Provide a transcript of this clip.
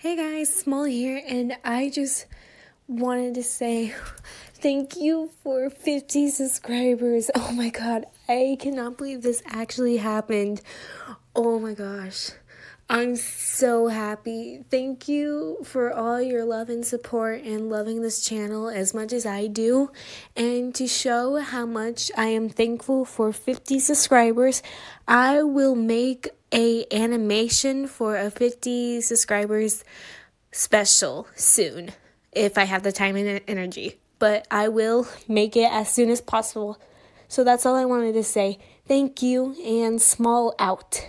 Hey guys, Small here, and I just wanted to say thank you for 50 subscribers. Oh my god, I cannot believe this actually happened. Oh my gosh, I'm so happy. Thank you for all your love and support and loving this channel as much as I do. And to show how much I am thankful for 50 subscribers, I will make a animation for a 50 subscribers special soon if I have the time and energy. But I will make it as soon as possible. So that's all I wanted to say. Thank you and small out.